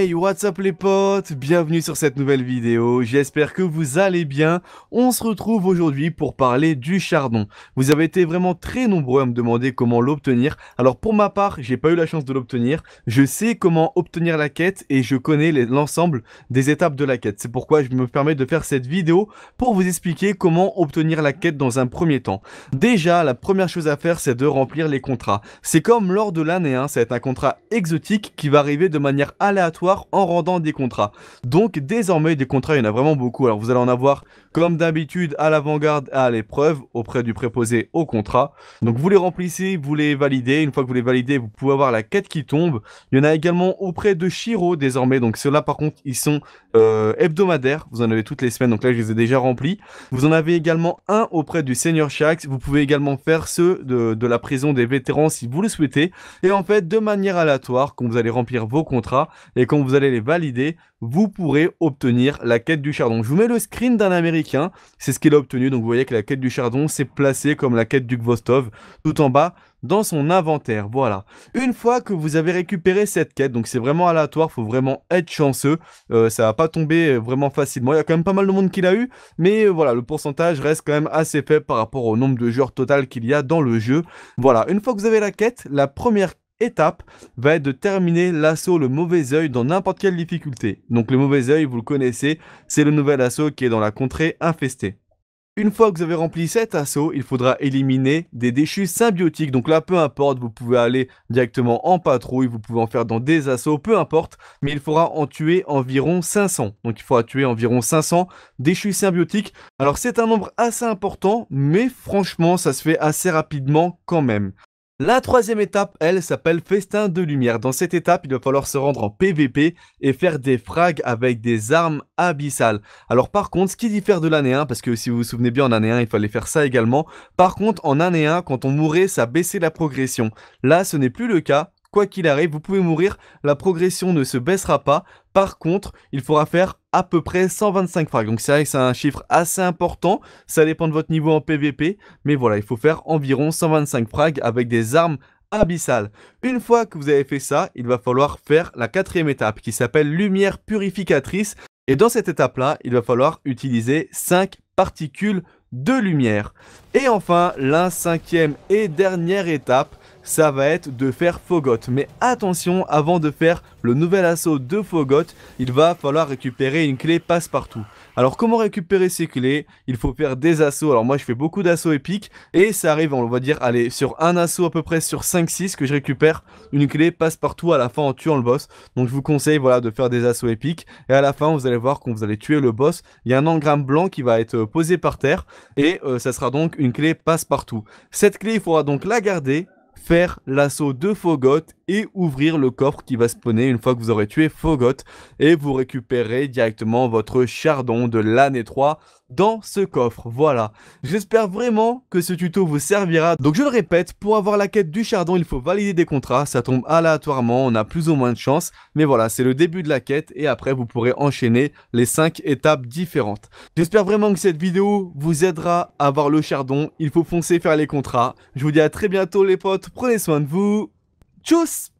Hey, what's up les potes Bienvenue sur cette nouvelle vidéo, j'espère que vous allez bien. On se retrouve aujourd'hui pour parler du chardon. Vous avez été vraiment très nombreux à me demander comment l'obtenir. Alors pour ma part, j'ai pas eu la chance de l'obtenir. Je sais comment obtenir la quête et je connais l'ensemble des étapes de la quête. C'est pourquoi je me permets de faire cette vidéo pour vous expliquer comment obtenir la quête dans un premier temps. Déjà, la première chose à faire, c'est de remplir les contrats. C'est comme lors de l'année, 1, ça va être un contrat exotique qui va arriver de manière aléatoire en rendant des contrats. Donc désormais des contrats, il y en a vraiment beaucoup. Alors vous allez en avoir comme d'habitude à l'avant-garde, à l'épreuve, auprès du préposé au contrat. Donc vous les remplissez, vous les validez. Une fois que vous les validez, vous pouvez avoir la quête qui tombe. Il y en a également auprès de Shiro désormais. Donc ceux-là par contre, ils sont euh, hebdomadaires. Vous en avez toutes les semaines, donc là je les ai déjà remplis. Vous en avez également un auprès du Seigneur Shax. Vous pouvez également faire ceux de, de la prison des vétérans si vous le souhaitez. Et en fait, de manière aléatoire, quand vous allez remplir vos contrats et quand vous allez les valider, vous pourrez obtenir la quête du chardon. Je vous mets le screen d'un américain, c'est ce qu'il a obtenu, donc vous voyez que la quête du chardon s'est placée comme la quête du gvostov tout en bas dans son inventaire, voilà. Une fois que vous avez récupéré cette quête, donc c'est vraiment aléatoire, faut vraiment être chanceux, euh, ça va pas tomber euh, vraiment facilement, il y a quand même pas mal de monde qui l'a eu, mais euh, voilà, le pourcentage reste quand même assez faible par rapport au nombre de joueurs total qu'il y a dans le jeu. Voilà, une fois que vous avez la quête, la première étape va être de terminer l'assaut le mauvais œil dans n'importe quelle difficulté. Donc le mauvais œil, vous le connaissez, c'est le nouvel assaut qui est dans la contrée infestée. Une fois que vous avez rempli cet assaut, il faudra éliminer des déchus symbiotiques. Donc là, peu importe, vous pouvez aller directement en patrouille, vous pouvez en faire dans des assauts, peu importe, mais il faudra en tuer environ 500. Donc il faudra tuer environ 500 déchus symbiotiques. Alors c'est un nombre assez important, mais franchement, ça se fait assez rapidement quand même. La troisième étape, elle, s'appelle Festin de Lumière. Dans cette étape, il va falloir se rendre en PVP et faire des frags avec des armes abyssales. Alors par contre, ce qui diffère de l'année 1, parce que si vous vous souvenez bien, en année 1, il fallait faire ça également. Par contre, en année 1, quand on mourait, ça baissait la progression. Là, ce n'est plus le cas. Quoi qu'il arrive, vous pouvez mourir, la progression ne se baissera pas. Par contre, il faudra faire à peu près 125 frags. Donc c'est vrai que c'est un chiffre assez important, ça dépend de votre niveau en PVP, mais voilà, il faut faire environ 125 frags avec des armes abyssales. Une fois que vous avez fait ça, il va falloir faire la quatrième étape qui s'appelle lumière purificatrice. Et dans cette étape-là, il va falloir utiliser 5 particules de lumière. Et enfin, la cinquième et dernière étape, ça va être de faire Fogot. Mais attention, avant de faire le nouvel assaut de Fogot, il va falloir récupérer une clé passe-partout. Alors comment récupérer ces clés Il faut faire des assauts. Alors moi je fais beaucoup d'assauts épiques et ça arrive, on va dire, allez, sur un assaut à peu près sur 5-6 que je récupère une clé passe-partout à la fin en tuant le boss. Donc je vous conseille voilà de faire des assauts épiques et à la fin vous allez voir quand vous allez tuer le boss, il y a un engramme blanc qui va être euh, posé par terre et euh, ça sera donc une clé passe-partout. Cette clé, il faudra donc la garder faire l'assaut de Fogot et ouvrir le coffre qui va spawner une fois que vous aurez tué Fogot et vous récupérez directement votre chardon de l'année 3 dans ce coffre. Voilà. J'espère vraiment que ce tuto vous servira. Donc je le répète, pour avoir la quête du chardon, il faut valider des contrats. Ça tombe aléatoirement, on a plus ou moins de chance. Mais voilà, c'est le début de la quête et après vous pourrez enchaîner les 5 étapes différentes. J'espère vraiment que cette vidéo vous aidera à avoir le chardon. Il faut foncer faire les contrats. Je vous dis à très bientôt les potes, prenez soin de vous. Tchuss